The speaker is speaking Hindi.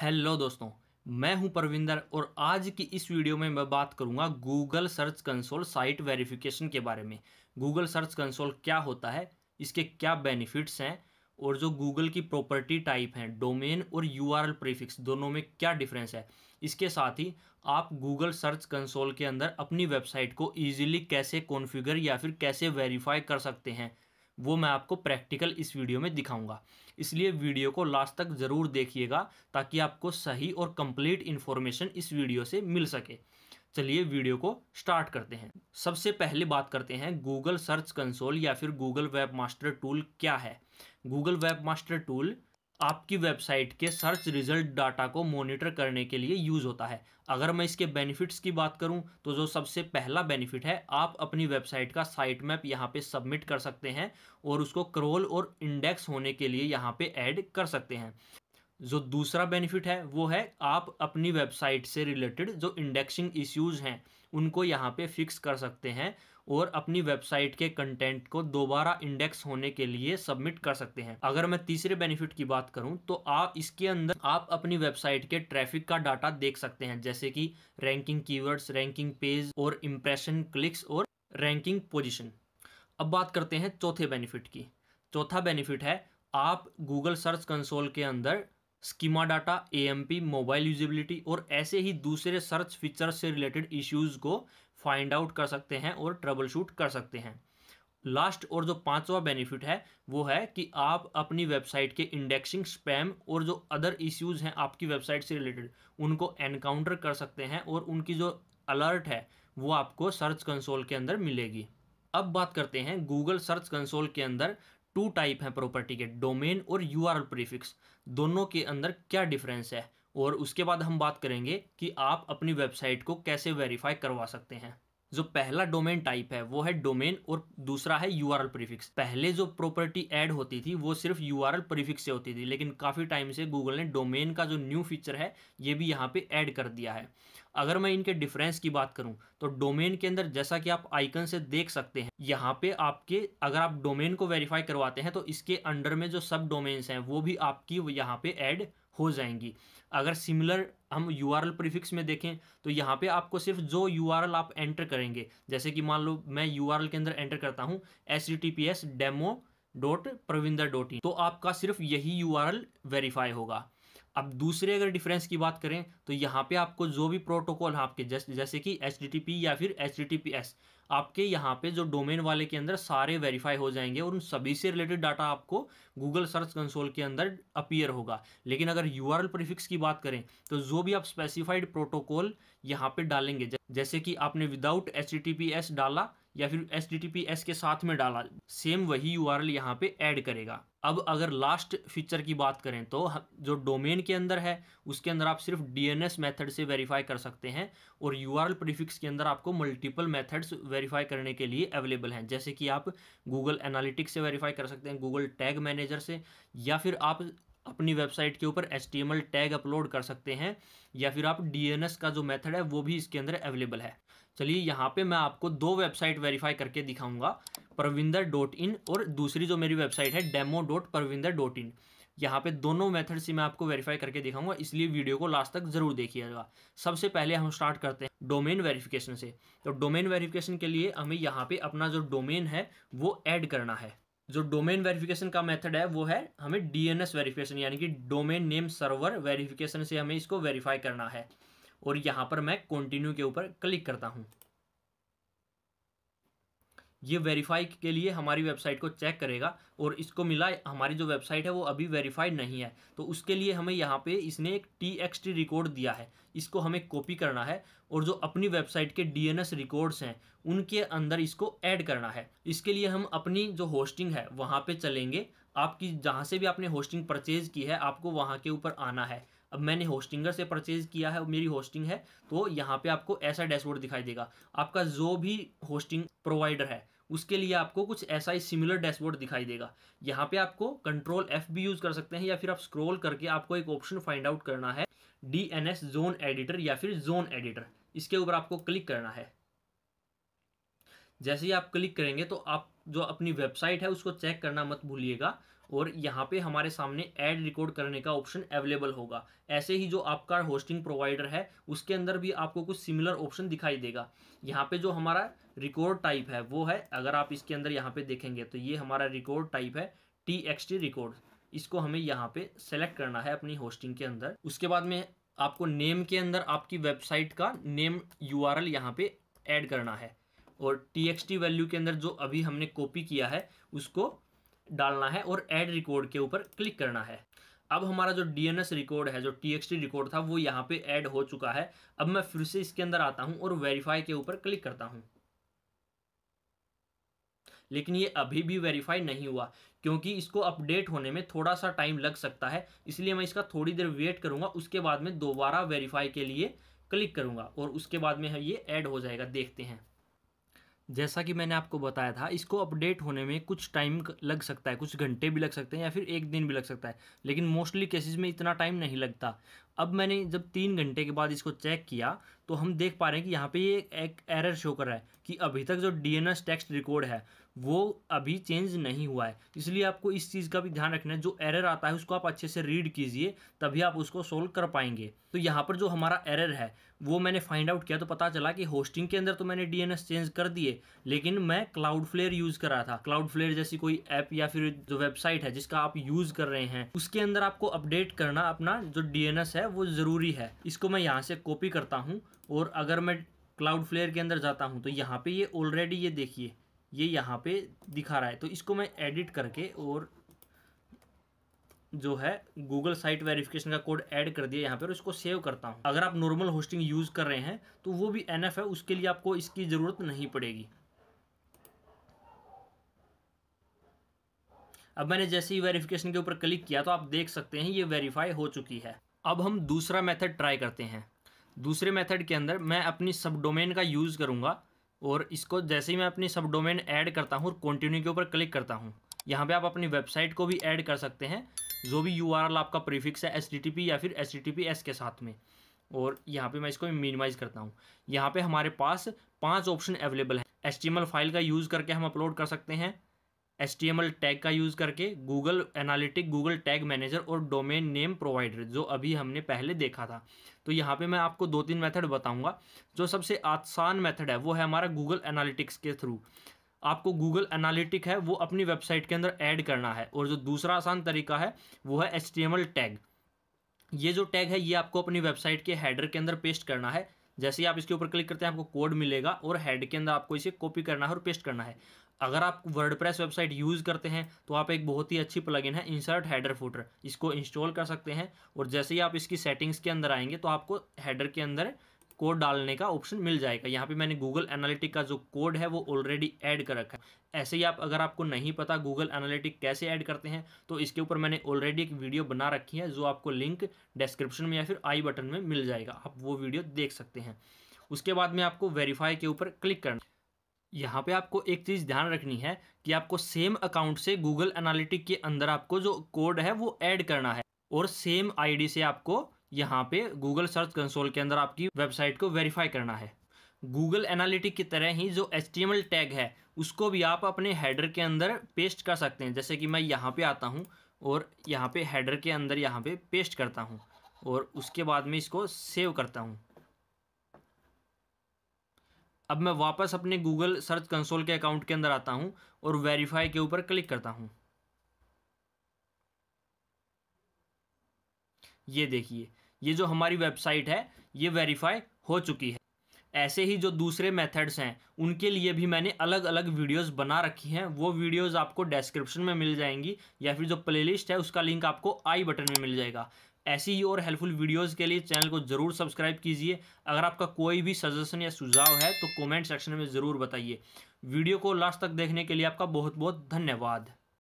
हेलो दोस्तों मैं हूं परविंदर और आज की इस वीडियो में मैं बात करूंगा Google search console site verification के बारे में गूगल सर्च कंसोल क्या होता है इसके क्या बेनिफिट्स हैं और जो गूगल की प्रॉपर्टी टाइप हैं डोमेन और यू आर प्रीफिक्स दोनों में क्या डिफरेंस है इसके साथ ही आप गूगल सर्च कंसोल के अंदर अपनी वेबसाइट को ईजिली कैसे कॉन्फ़िगर या फिर कैसे वेरीफाई कर सकते हैं वो मैं आपको प्रैक्टिकल इस वीडियो में दिखाऊंगा इसलिए वीडियो को लास्ट तक ज़रूर देखिएगा ताकि आपको सही और कंप्लीट इन्फॉर्मेशन इस वीडियो से मिल सके चलिए वीडियो को स्टार्ट करते हैं सबसे पहले बात करते हैं गूगल सर्च कंसोल या फिर गूगल वेब मास्टर टूल क्या है गूगल वेब मास्टर टूल आपकी वेबसाइट के सर्च रिजल्ट डाटा को मॉनिटर करने के लिए यूज़ होता है अगर मैं इसके बेनिफिट्स की बात करूं तो जो सबसे पहला बेनिफिट है आप अपनी वेबसाइट का साइट मैप यहाँ पे सबमिट कर सकते हैं और उसको क्रोल और इंडेक्स होने के लिए यहाँ पे ऐड कर सकते हैं जो दूसरा बेनिफिट है वो है आप अपनी वेबसाइट से रिलेटेड जो इंडेक्सिंग इश्यूज हैं उनको यहाँ पे फिक्स कर सकते हैं और अपनी वेबसाइट के कंटेंट को दोबारा इंडेक्स होने के लिए सबमिट कर सकते हैं अगर मैं तीसरे बेनिफिट की बात करूं तो आप इसके अंदर आप अपनी वेबसाइट के ट्रैफिक का डाटा देख सकते हैं जैसे कि रैंकिंग कीवर्ड्स रैंकिंग पेज और इम्प्रेशन क्लिक्स और रैंकिंग पोजिशन अब बात करते हैं चौथे बेनिफिट की चौथा बेनिफिट है आप गूगल सर्च कंसोल के अंदर schema data a mobile usability और ऐसे ही दूसरे सर्च फीचर से रिलेटेड इश्यूज़ को फाइंड आउट कर सकते हैं और ट्रबल शूट कर सकते हैं लास्ट और जो पांचवा बेनिफिट है वो है कि आप अपनी वेबसाइट के इंडेक्सिंग स्पैम और जो अदर इश्यूज़ हैं आपकी वेबसाइट से रिलेटेड उनको एनकाउंटर कर सकते हैं और उनकी जो अलर्ट है वो आपको सर्च कंसोल के अंदर मिलेगी अब बात करते हैं गूगल सर्च कंसोल के अंदर टू टाइप हैं प्रॉपर्टी के डोमेन और यू आर प्रीफिक्स दोनों के अंदर क्या डिफरेंस है और उसके बाद हम बात करेंगे कि आप अपनी वेबसाइट को कैसे वेरीफाई करवा सकते हैं जो पहला डोमेन टाइप है वो है डोमेन और दूसरा है यू प्रीफिक्स पहले जो प्रॉपर्टी ऐड होती थी वो सिर्फ यू आर प्रीफिक्स से होती थी लेकिन काफ़ी टाइम से गूगल ने डोमेन का जो न्यू फीचर है ये भी यहाँ पे ऐड कर दिया है अगर मैं इनके डिफरेंस की बात करूं तो डोमेन के अंदर जैसा कि आप आइकन से देख सकते हैं यहाँ पे आपके अगर आप डोमेन को वेरीफाई करवाते हैं तो इसके अंडर में जो सब डोमेन्स हैं वो भी आपकी यहाँ पे ऐड हो जाएंगी अगर सिमिलर हम यू आर एल प्रीफिक्स में देखें तो यहाँ पे आपको सिर्फ जो यू आर एल आप एंटर करेंगे जैसे कि मान लो मैं यू आर एल के अंदर एंटर करता हूँ H T T P S demo dot Pravinder dot in तो आपका सिर्फ यही यू आर एल वेरीफाई होगा अब दूसरे अगर डिफरेंस की बात करें तो यहाँ पे आपको जो भी प्रोटोकॉल है आपके जैसे कि एच डी टी पी या फिर H T T P S आपके यहाँ पे जो डोमेन वाले के अंदर सारे वेरीफाई हो जाएंगे और उन सभी से रिलेटेड डाटा आपको गूगल सर्च कंसोल के अंदर अपीयर होगा लेकिन अगर यू आर प्रीफिक्स की बात करें तो जो भी आप स्पेसिफाइड प्रोटोकॉल यहाँ पे डालेंगे जैसे कि आपने विदाउट एच डाला या फिर एस डी के साथ में डाला सेम वही यू आर यहाँ पे ऐड करेगा अब अगर लास्ट फीचर की बात करें तो जो डोमेन के अंदर है उसके अंदर आप सिर्फ डी एन एस मेथड से वेरीफाई कर सकते हैं और यू आर प्रीफिक्स के अंदर आपको मल्टीपल मेथड्स वेरीफाई करने के लिए अवेलेबल हैं जैसे कि आप गूगल एनालिटिक्स से वेरीफाई कर सकते हैं गूगल टैग मैनेजर से या फिर आप अपनी वेबसाइट के ऊपर एच टैग अपलोड कर सकते हैं या फिर आप डी का जो मेथड है वो भी इसके अंदर अवेलेबल है चलिए यहाँ पे मैं आपको दो वेबसाइट वेरीफाई करके दिखाऊंगा परविंदर डॉट इन और दूसरी जो मेरी वेबसाइट है demo dot Parvinder dot in यहाँ पे दोनों मेथड से मैं आपको वेरीफाई करके दिखाऊंगा इसलिए वीडियो को लास्ट तक जरूर देखिएगा सबसे पहले हम स्टार्ट करते हैं डोमेन वेरिफिकेशन से तो डोमेन वेरिफिकेशन के लिए हमें यहाँ पे अपना जो डोमेन है वो ऐड करना है जो डोमेन वेरिफिकेशन का मेथड है वो है हमें डीएनएस वेरिफिकेशन यानी कि डोमेन नेम सर्वर वेरिफिकेशन से हमें इसको वेरीफाई करना है और यहाँ पर मैं कंटिन्यू के ऊपर क्लिक करता हूँ ये वेरीफाई के लिए हमारी वेबसाइट को चेक करेगा और इसको मिला हमारी जो वेबसाइट है वो अभी वेरीफाइड नहीं है तो उसके लिए हमें यहाँ पे इसने एक टी एक्स टी रिकॉर्ड दिया है इसको हमें कॉपी करना है और जो अपनी वेबसाइट के डी एन एस रिकॉर्ड्स हैं उनके अंदर इसको ऐड करना है इसके लिए हम अपनी जो होस्टिंग है वहाँ पर चलेंगे आपकी जहाँ से भी आपने होस्टिंग परचेज़ की है आपको वहाँ के ऊपर आना है अब मैंने होस्टिंगर से परचेज़ किया है मेरी होस्टिंग है तो यहाँ पे आपको ऐसा डैशबोर्ड दिखाई देगा आपका जो भी होस्टिंग प्रोवाइडर है उसके लिए आपको कुछ ऐसा ही सिमिलर डैशबोर्ड दिखाई देगा यहाँ पे आपको कंट्रोल एफ भी यूज़ कर सकते हैं या फिर आप स्क्रॉल करके आपको एक ऑप्शन फाइंड आउट करना है D N S zone editor या फिर जोन एडिटर इसके ऊपर आपको क्लिक करना है जैसे ही आप क्लिक करेंगे तो आप जो अपनी वेबसाइट है उसको चेक करना मत भूलिएगा और यहाँ पे हमारे सामने ऐड रिकॉर्ड करने का ऑप्शन अवेलेबल होगा ऐसे ही जो आपका होस्टिंग प्रोवाइडर है उसके अंदर भी आपको कुछ सिमिलर ऑप्शन दिखाई देगा यहाँ पे जो हमारा रिकॉर्ड टाइप है वो है अगर आप इसके अंदर यहाँ पे देखेंगे तो ये हमारा रिकॉर्ड टाइप है टी एक्स टी रिकॉर्ड इसको हमें यहाँ पे सेलेक्ट करना है अपनी होस्टिंग के अंदर उसके बाद में आपको नेम के अंदर आपकी वेबसाइट का नेम यू आर एल यहाँ पे ऐड करना है और टी एक्स टी वैल्यू के अंदर जो अभी हमने कॉपी किया है उसको डालना है और ऐड रिकॉर्ड के ऊपर क्लिक करना है अब हमारा जो डी रिकॉर्ड है जो टी रिकॉर्ड था वो यहाँ पे ऐड हो चुका है अब मैं फिर से इसके अंदर आता हूँ और वेरीफाई के ऊपर क्लिक करता हूँ लेकिन ये अभी भी वेरीफाई नहीं हुआ क्योंकि इसको अपडेट होने में थोड़ा सा टाइम लग सकता है इसलिए मैं इसका थोड़ी देर वेट करूँगा उसके बाद में दोबारा वेरीफाई के लिए क्लिक करूँगा और उसके बाद में ये ऐड हो जाएगा देखते हैं जैसा कि मैंने आपको बताया था इसको अपडेट होने में कुछ टाइम लग सकता है कुछ घंटे भी लग सकते हैं या फिर एक दिन भी लग सकता है लेकिन मोस्टली केसेस में इतना टाइम नहीं लगता अब मैंने जब तीन घंटे के बाद इसको चेक किया तो हम देख पा रहे हैं कि यहाँ पे ये एक एरर शो कर रहा है कि अभी तक जो D N S text record है वो अभी चेंज नहीं हुआ है इसलिए आपको इस चीज़ का भी ध्यान रखना है जो एरर आता है उसको आप अच्छे से रीड कीजिए तभी आप उसको सोल्व कर पाएंगे तो यहाँ पर जो हमारा एरर है वो मैंने फाइंड आउट किया तो पता चला कि होस्टिंग के अंदर तो मैंने डी चेंज कर दिए लेकिन मैं क्लाउड फ्लेयर यूज़ कर रहा था क्लाउड फ्लेयर जैसी कोई ऐप या फिर जो वेबसाइट है जिसका आप यूज़ कर रहे हैं उसके अंदर आपको अपडेट करना अपना जो डी है वो ज़रूरी है इसको मैं यहाँ से कॉपी करता हूँ और अगर मैं क्लाउड फ्लेयर के अंदर जाता हूँ तो यहाँ पे ये ऑलरेडी ये देखिए ये यहाँ पे दिखा रहा है तो इसको मैं एडिट करके और जो है गूगल साइट वेरिफिकेशन का कोड ऐड कर दिया यहाँ पर उसको सेव करता हूँ अगर आप नॉर्मल होस्टिंग यूज़ कर रहे हैं तो वो भी एन है उसके लिए आपको इसकी ज़रूरत नहीं पड़ेगी अब मैंने जैसे ही वेरिफिकेशन के ऊपर क्लिक किया तो आप देख सकते हैं ये वेरीफाई हो चुकी है अब हम दूसरा मेथड ट्राई करते हैं दूसरे मेथड के अंदर मैं अपनी सब डोमेन का यूज़ करूँगा और इसको जैसे ही मैं अपनी सब डोमेन ऐड करता हूँ और कंटिन्यू के ऊपर क्लिक करता हूँ यहाँ पे आप अपनी वेबसाइट को भी ऐड कर सकते हैं जो भी यू आपका प्रीफिक्स है पी या फिर एस के साथ में और यहाँ पे मैं इसको मिनिमाइज़ करता हूँ यहाँ पे हमारे पास पांच ऑप्शन अवेलेबल है एल फाइल का यूज़ करके हम अपलोड कर सकते हैं एल टैग का यूज़ करके Google analytic Google tag manager और डोमेन नेम प्रोवाइडर जो अभी हमने पहले देखा था तो यहाँ पे मैं आपको दो तीन मेथड बताऊंगा जो सबसे आसान मेथड है वो है हमारा गूगल एनालिटिक्स के थ्रू आपको गूगल एनालिटिक है वो अपनी वेबसाइट के अंदर ऐड करना है और जो दूसरा आसान तरीका है वो है एल टैग ये जो टैग है ये आपको अपनी वेबसाइट के हेडर के अंदर पेस्ट करना है जैसे ही आप इसके ऊपर क्लिक करते हैं आपको कोड मिलेगा और हेड के अंदर आपको इसे कॉपी करना है और पेस्ट करना है अगर आप वर्डप्रेस वेबसाइट यूज़ करते हैं तो आप एक बहुत ही अच्छी प्लगइन है इंसर्ट हैडर फूटर इसको इंस्टॉल कर सकते हैं और जैसे ही आप इसकी सेटिंग्स के अंदर आएंगे तो आपको हैडर के अंदर कोड डालने का ऑप्शन मिल जाएगा यहाँ पे मैंने गूगल एनालिटिक का जो कोड है वो ऑलरेडी ऐड कर रखा है ऐसे ही आप अगर आपको नहीं पता गूगल एनालिटिक कैसे ऐड करते हैं तो इसके ऊपर मैंने ऑलरेडी एक वीडियो बना रखी है जो आपको लिंक डिस्क्रिप्शन में या फिर आई बटन में मिल जाएगा आप वो वीडियो देख सकते हैं उसके बाद में आपको वेरीफाई के ऊपर क्लिक करना यहाँ पे आपको एक चीज़ ध्यान रखनी है कि आपको सेम अकाउंट से गूगल एनालिटिक के अंदर आपको जो कोड है वो ऐड करना है और सेम आईडी से आपको यहाँ पे गूगल सर्च कंसोल के अंदर आपकी वेबसाइट को वेरीफाई करना है गूगल एनालिटिक की तरह ही जो एच टैग है उसको भी आप अपने हेडर के अंदर पेस्ट कर सकते हैं जैसे कि मैं यहाँ पे आता हूँ और यहाँ पे हेडर के अंदर यहाँ पे पेस्ट करता हूँ और उसके बाद में इसको सेव करता हूँ अब मैं वापस अपने गूगल सर्च कंसोल के अकाउंट के अंदर आता हूँ और वेरीफाई के ऊपर क्लिक करता हूँ ये देखिए ये जो हमारी वेबसाइट है ये वेरीफाई हो चुकी है ऐसे ही जो दूसरे मेथड्स हैं उनके लिए भी मैंने अलग अलग वीडियोस बना रखी हैं वो वीडियोस आपको डिस्क्रिप्शन में मिल जाएंगी या फिर जो प्लेलिस्ट है उसका लिंक आपको आई बटन में मिल जाएगा ऐसी ही और हेल्पफुल वीडियोस के लिए चैनल को ज़रूर सब्सक्राइब कीजिए अगर आपका कोई भी सजेशन या सुझाव है तो कमेंट सेक्शन में ज़रूर बताइए वीडियो को लास्ट तक देखने के लिए आपका बहुत बहुत धन्यवाद